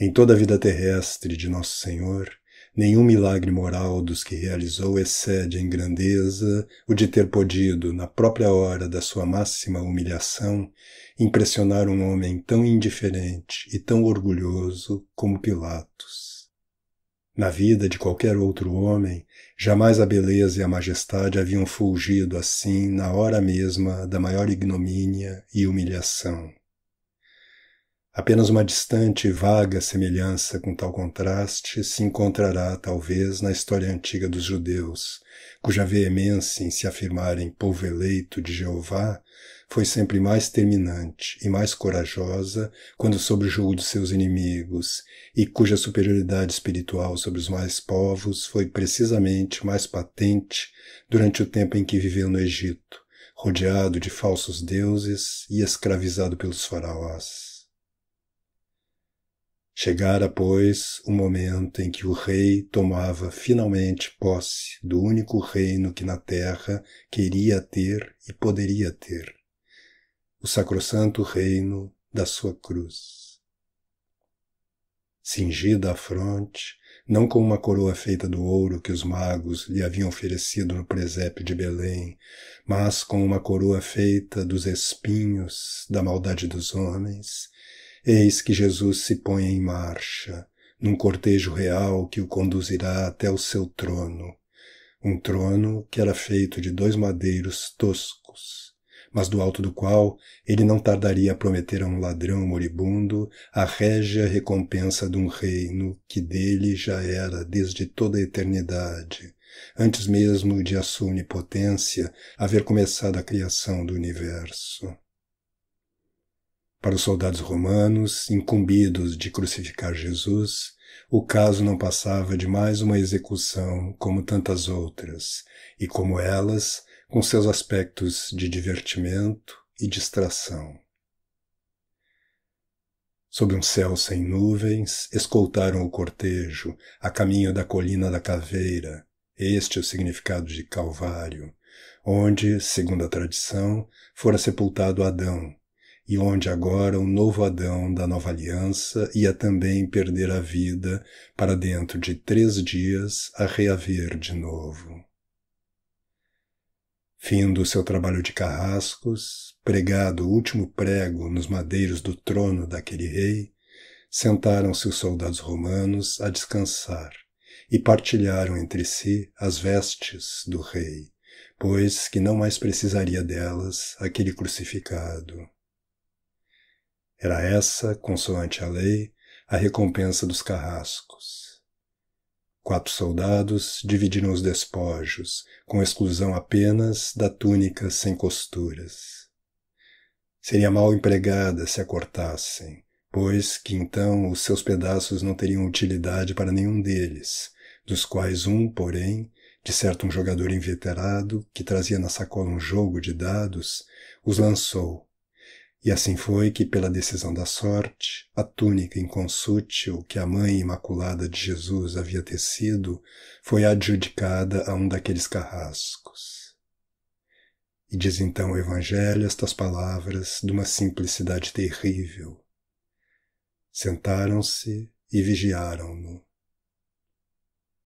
Em toda a vida terrestre de Nosso Senhor, nenhum milagre moral dos que realizou excede em grandeza o de ter podido, na própria hora da sua máxima humilhação, impressionar um homem tão indiferente e tão orgulhoso como Pilatos. Na vida de qualquer outro homem, jamais a beleza e a majestade haviam fulgido assim na hora mesma da maior ignomínia e humilhação. Apenas uma distante e vaga semelhança com tal contraste se encontrará, talvez, na história antiga dos judeus, cuja veemência em se afirmarem povo eleito de Jeová foi sempre mais terminante e mais corajosa quando sobre o jugo de seus inimigos, e cuja superioridade espiritual sobre os mais povos foi precisamente mais patente durante o tempo em que viveu no Egito, rodeado de falsos deuses e escravizado pelos faraós. Chegara, pois, o momento em que o rei tomava finalmente posse do único reino que na terra queria ter e poderia ter, o sacrossanto reino da sua cruz. Cingida a fronte, não com uma coroa feita do ouro que os magos lhe haviam oferecido no presépio de Belém, mas com uma coroa feita dos espinhos da maldade dos homens, Eis que Jesus se põe em marcha, num cortejo real que o conduzirá até o seu trono. Um trono que era feito de dois madeiros toscos, mas do alto do qual ele não tardaria a prometer a um ladrão moribundo a régia recompensa de um reino que dele já era desde toda a eternidade, antes mesmo de a sua onipotência haver começado a criação do universo. Para os soldados romanos, incumbidos de crucificar Jesus, o caso não passava de mais uma execução como tantas outras, e como elas, com seus aspectos de divertimento e distração. Sob um céu sem nuvens, escoltaram o cortejo a caminho da colina da Caveira, este é o significado de Calvário, onde, segundo a tradição, fora sepultado Adão, e onde agora o novo Adão da nova aliança ia também perder a vida para dentro de três dias a reaver de novo. Findo o seu trabalho de carrascos, pregado o último prego nos madeiros do trono daquele rei, sentaram-se os soldados romanos a descansar e partilharam entre si as vestes do rei, pois que não mais precisaria delas aquele crucificado. Era essa, consoante a lei, a recompensa dos carrascos. Quatro soldados dividiram os despojos, com exclusão apenas da túnica sem costuras. Seria mal empregada se a cortassem, pois que então os seus pedaços não teriam utilidade para nenhum deles, dos quais um, porém, de certo um jogador inveterado, que trazia na sacola um jogo de dados, os lançou, e assim foi que, pela decisão da sorte, a túnica inconsútil que a mãe imaculada de Jesus havia tecido foi adjudicada a um daqueles carrascos. E diz então o Evangelho estas palavras de uma simplicidade terrível. Sentaram-se e vigiaram-no.